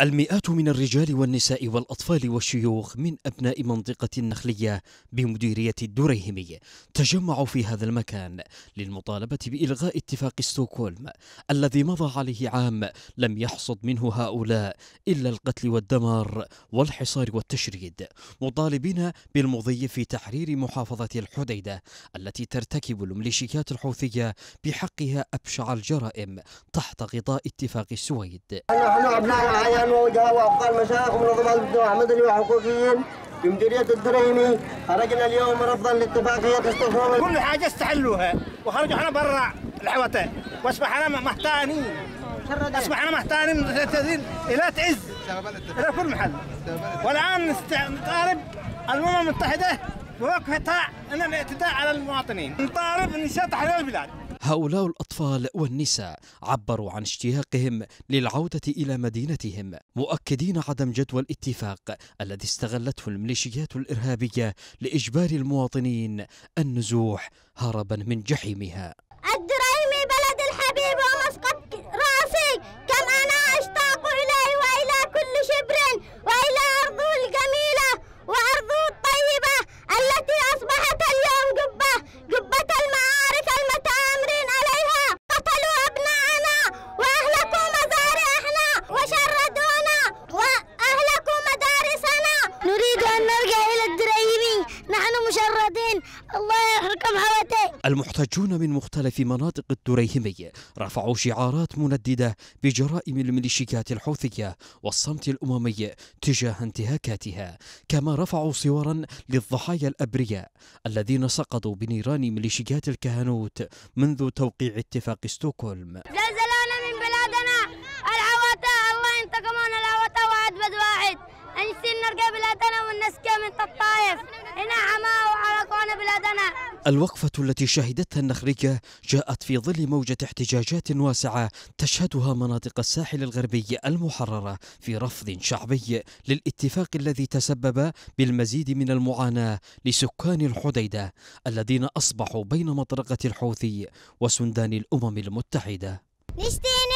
المئات من الرجال والنساء والأطفال والشيوخ من أبناء منطقة النخلية بمديرية الدريهمي تجمعوا في هذا المكان للمطالبة بإلغاء اتفاق ستوكولم الذي مضى عليه عام لم يحصد منه هؤلاء إلا القتل والدمار والحصار والتشريد مطالبين بالمضي في تحرير محافظة الحديدة التي ترتكب الميليشيات الحوثية بحقها أبشع الجرائم تحت غطاء اتفاق السويد ووجهه وأبطال مشايخ منظمات المجتمع المدني وحقوقيين بمديرية الدريمي خرجنا اليوم رفضا لاتفاقية استخدام كل حاجة استحلوها وخرجوا احنا برا الحوطة واصبحنا انا محتانين اصبح انا الى تعز الى كل محل والان نطالب الامم المتحدة بوقفتها ان الاعتداء على المواطنين نطالب ان تحرير البلاد هؤلاء الأطفال والنساء عبروا عن اشتياقهم للعودة إلى مدينتهم مؤكدين عدم جدوى الاتفاق الذي استغلته الميليشيات الإرهابية لإجبار المواطنين النزوح هربا من جحيمها الله يحرقهم حواتي المحتجون من مختلف مناطق الدريهمي رفعوا شعارات منددة بجرائم الميليشيات الحوثية والصمت الأممي تجاه انتهاكاتها كما رفعوا صورا للضحايا الأبرياء الذين سقطوا بنيران ميليشيات الكهنوت منذ توقيع اتفاق ستوكهولم زلزالنا من بلادنا العواتا الله ينتقمون العواتا واحد بد واحد نسير نرجع بلادنا ونسكى من الطائف هنا عماوة بلادنا الوقفة التي شهدتها النخرية جاءت في ظل موجة احتجاجات واسعة تشهدها مناطق الساحل الغربي المحررة في رفض شعبي للاتفاق الذي تسبب بالمزيد من المعاناة لسكان الحديدة الذين أصبحوا بين مطرقة الحوثي وسندان الأمم المتحدة نشتين